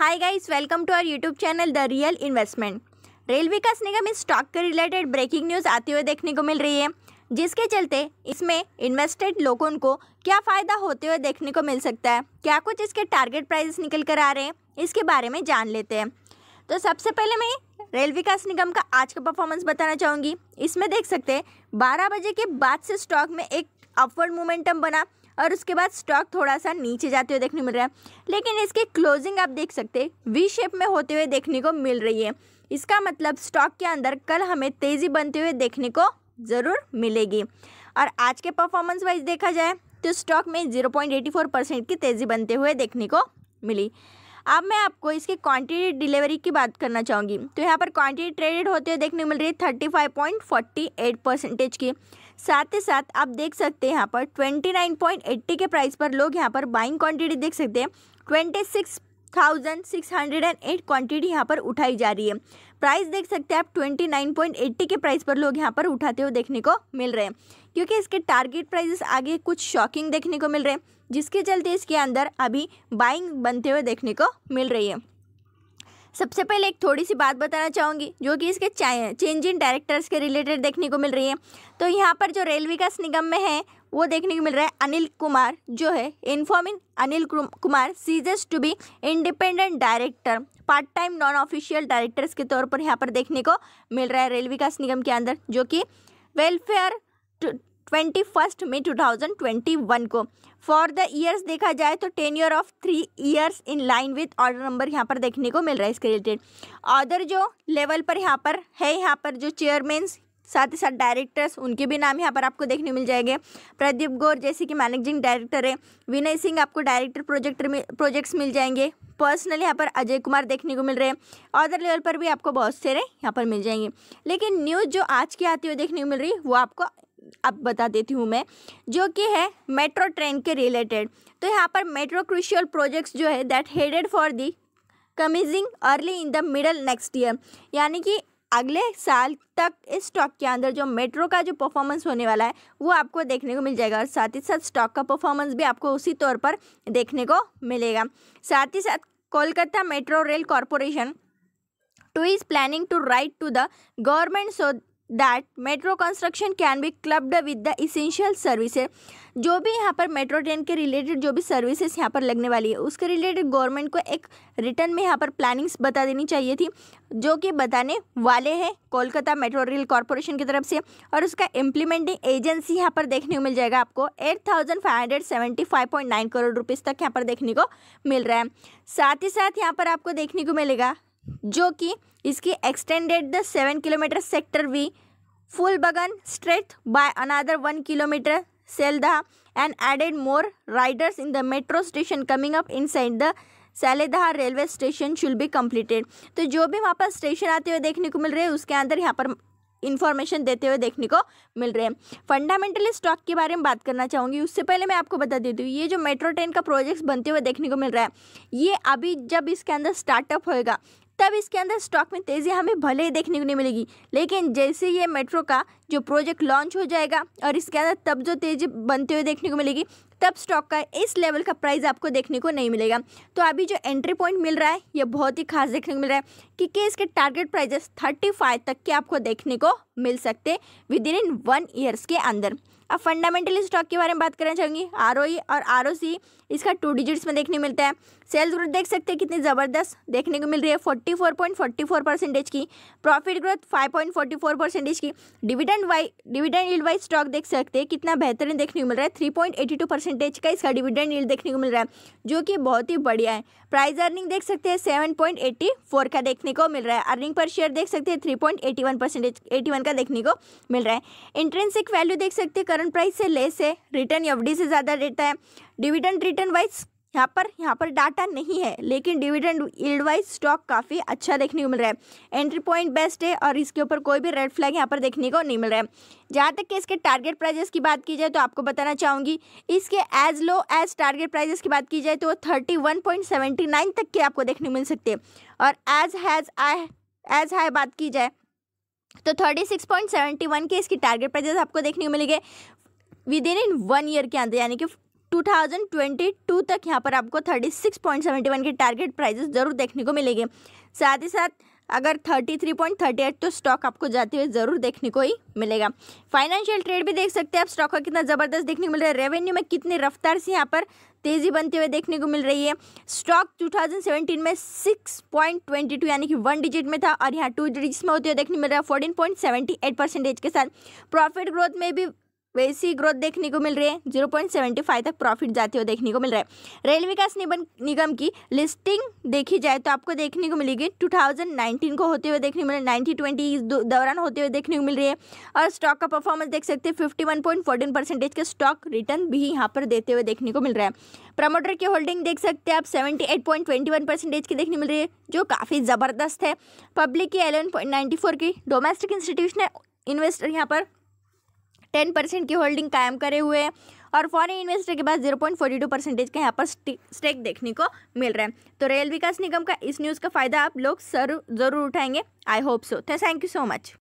hi guys welcome to our YouTube channel the real investment Rail Vikas Nigam इस stock के related breaking news आते हुए देखने को मिल रही है जिसके चलते इसमें इन्वेस्टेड लोगों को क्या फ़ायदा होते हुए देखने को मिल सकता है क्या कुछ इसके टारगेट प्राइजेस निकल कर आ रहे हैं इसके बारे में जान लेते हैं तो सबसे पहले मैं रेल विकास निगम का आज का परफॉर्मेंस बताना चाहूँगी इसमें देख सकते हैं बारह बजे के बाद से स्टॉक में एक अपवर्ड मोमेंटम बना और उसके बाद स्टॉक थोड़ा सा नीचे जाते हुए देखने मिल रहा है लेकिन इसकी क्लोजिंग आप देख सकते वी शेप में होते हुए देखने को मिल रही है इसका मतलब स्टॉक के अंदर कल हमें तेज़ी बनते हुए देखने को ज़रूर मिलेगी और आज के परफॉर्मेंस वाइज देखा जाए तो स्टॉक में फोर परसेंट की तेज़ी बनते हुए देखने को मिली अब मैं आपको इसके क्वांटिटी डिलीवरी की बात करना चाहूँगी तो यहाँ पर क्वांटिटी ट्रेडेड होते हुए देखने मिल रही है thirty five point forty eight percentage की साथ ही साथ आप देख सकते हैं यहाँ पर 29.80 के प्राइस पर लोग यहाँ पर बाइंग क्वांटिटी देख सकते हैं six thousand six hundred and eight quantity यहाँ पर उठाई जा रही है प्राइस देख सकते हैं आप ट्वेंटी नाइन पॉइंट एट्टी के प्राइस पर लोग यहाँ पर उठाते हुए देखने को मिल रहे हैं क्योंकि इसके टारगेट प्राइजेस आगे कुछ शॉकिंग देखने को मिल रहे हैं जिसके चलते इसके अंदर अभी बाइंग बनते हुए देखने को मिल रही है सबसे पहले एक थोड़ी सी बात बताना चाहूँगी जो कि इसके चेंज इन डायरेक्टर्स के रिलेटेड देखने को मिल रही है तो यहाँ पर जो रेल विकास निगम में है वो देखने को मिल रहा है अनिल कुमार जो है informing Anil Kumar ceases to be independent director part time non official directors के तौर पर यहाँ पर देखने को मिल रहा है रेल विकास निगम के अंदर जो कि welfare twenty first May two thousand twenty one को फॉर द ईयर्स देखा जाए तो ten year of three years in line with order number यहाँ पर देखने को मिल रहा है इसके रिलेटेड ऑर्डर जो लेवल पर यहाँ पर है यहाँ पर जो चेयरमैन साथ ही साथ डायरेक्टर्स उनके भी नाम यहाँ पर आपको देखने मिल जाएंगे प्रदीप गौर जैसे कि मैनेजिंग डायरेक्टर है विनय सिंह आपको डायरेक्टर प्रोजेक्ट प्रोजेक्ट्स मिल जाएंगे पर्सनल यहाँ पर अजय कुमार देखने को मिल रहे हैं अदर लेवल पर भी आपको बहुत सारे यहाँ पर मिल जाएंगे लेकिन न्यूज़ जो आज की आती हुई देखने को मिल रही है वो आपको अब बता देती हूँ मैं जो कि है मेट्रो ट्रेन के रिलेटेड तो यहाँ पर मेट्रो क्रूशियल प्रोजेक्ट्स जो है that headed for the commissioning early in the middle next year यानी कि अगले साल तक इस स्टॉक के अंदर जो मेट्रो का जो परफॉर्मेंस होने वाला है वो आपको देखने को मिल जाएगा और साथ ही साथ स्टॉक का परफॉर्मेंस भी आपको उसी तौर पर देखने को मिलेगा साथ ही साथ Kolkata metro rail corporation too is planning to write to the government so that metro construction can be clubbed with the essential services जो भी यहाँ पर मेट्रो ट्रेन के रिलेटेड जो भी सर्विसेज यहाँ पर लगने वाली है उसके रिलेटेड गवर्नमेंट को एक रिटर्न में यहाँ पर प्लानिंग्स बता देनी चाहिए थी जो कि बताने वाले हैं कोलकाता मेट्रो रेल कॉरपोरेशन की तरफ से और उसका इम्प्लीमेंटिंग एजेंसी यहाँ पर देखने को मिल जाएगा आपको eight thousand five hundred seventy five point nine crore rupees तक यहाँ पर देखने को मिल रहा है साथ ही साथ यहाँ पर आपको देखने को मिलेगा जो कि इसकी extended the seven kilometre sector V बगन stretch by another one kilometre Sealdah and added more riders in the metro station coming up inside the Sealdah railway station shall be completed तो जो भी वहाँ पर स्टेशन आते हुए देखने को मिल रहे हैं उसके अंदर यहाँ पर इन्फॉर्मेशन देते हुए देखने को मिल रहे हैं फंडामेंटली स्टॉक के बारे में बात करना चाहूँगी उससे पहले मैं आपको बता देती हूँ ये जो मेट्रो ट्रेन का प्रोजेक्ट्स बनते हुए देखने को मिल रहा है ये अभी जब इसके अंदर स्टार्टअप होएगा तब इसके अंदर स्टॉक में तेज़ी हमें भले ही देखने को नहीं मिलेगी लेकिन जैसे ये मेट्रो का जो प्रोजेक्ट लॉन्च हो जाएगा और इसके अंदर तब जो तेज़ी बनते हुए देखने को मिलेगी तब स्टॉक का इस लेवल का प्राइस आपको देखने को नहीं मिलेगा तो अभी जो एंट्री पॉइंट मिल रहा है ये बहुत ही खास देखने को मिल रहा है क्योंकि इसके टारगेट प्राइजेस थर्टी फाइव तक के आपको देखने को मिल सकते विद इन वन ईयर्स के अंदर अब फंडामेंटली स्टॉक के बारे में बात करना चाहूँगी आर e और आर इसका टू डिजिट्स में देखने मिलता है सेल्स ग्रोथ देख सकते हैं कितनी ज़बरदस्त देखने को मिल रही है forty four point forty four percentage की profit growth five point forty four percentage की dividend Y dividend yield wise stock देख सकते हैं कितना बेहतरीन देखने को मिल रहा है three point eighty two percentage का इसका डिविडेंड ईल्ड देखने को मिल रहा है जो कि बहुत ही बढ़िया है प्राइस अर्निंग देख सकते हैं सेवन पॉइंट एट्टी फोर का देखने को मिल रहा है अर्निंग पर शेयर देख सकते हैं three point eighty one percentage eighty one का देखने को मिल रहा है इंट्रेंसिक वैल्यू देख सकते हैं करंट प्राइस से लेस है रिटर्न एफ से ज़्यादा देता है डिविडेंड रिटर्न वाइज यहाँ पर यहाँ पर डाटा नहीं है लेकिन डिविडेंड इल्ड वाइज स्टॉक काफ़ी अच्छा देखने को मिल रहा है एंट्री पॉइंट बेस्ट है और इसके ऊपर कोई भी रेड फ्लैग यहाँ पर देखने को नहीं मिल रहा है जहाँ तक कि इसके टारगेट प्राइजेस की बात की जाए तो आपको बताना चाहूँगी इसके as low as target prices की बात की जाए तो thirty one point seventy nine तक के आपको देखने मिल सकते हैं और as has I as high बात की जाए तो thirty six point seventy one के इसकी टारगेट प्राइजेस आपको देखने को मिलेंगे within in one year के अंदर यानी कि 2022 तक यहाँ पर आपको 36.71 के टारगेट प्राइजेस जरूर देखने को मिलेंगे साथ ही साथ अगर 33.38 तो स्टॉक आपको जाते हुए ज़रूर देखने को ही मिलेगा फाइनेंशियल ट्रेड भी देख सकते हैं आप स्टॉक का कितना ज़बरदस्त देखने को मिल रहा है रेवेन्यू में कितनी रफ्तार से यहाँ पर तेज़ी बनते हुए देखने को मिल रही है स्टॉक 2017 में 6.22 यानी कि वन डिजिट में था और यहाँ टू डिजिट में होते हुए देखने मिल रहा है 14.78 परसेंटेज के साथ प्रॉफिट ग्रोथ में भी वैसी ग्रोथ देखने को मिल रही है जीरो पॉइंट सेवेंटी फाइव तक प्रॉफिट जाते हुए देखने को मिल रहा है रेल विकास निबन निगम की लिस्टिंग देखी जाए तो आपको देखने को मिलेगी टू थाउजेंड नाइनटीन को होते हुए देखने को मिल नाइनटीन ट्वेंटी इस दौरान होते हुए देखने को मिल रही है और स्टॉक का परफॉर्मेंस देख सकते हैं fifty one point fourteen percentage के स्टॉक रिटर्न भी यहाँ पर देते हुए देखने को मिल रहा है प्रमोटर की होल्डिंग देख सकते हैं आप seventy eight point twenty one percentage की देखने मिल रही है जो काफ़ी ज़बरदस्त है पब्लिक की एलेवन पॉइंट नाइन्टी फोर की डोमेस्टिक इंस्टीट्यूशन इन्वेस्टर यहाँ पर टेन परसेंट की होल्डिंग कायम करे हुए हैं और फॉरेन इन्वेस्टर के पास zero point forty two percentage का यहाँ पर स्टेक देखने को मिल रहा है तो रेल विकास निगम का इस न्यूज़ का फ़ायदा आप लोग जरूर उठाएंगे I hope so thank you so much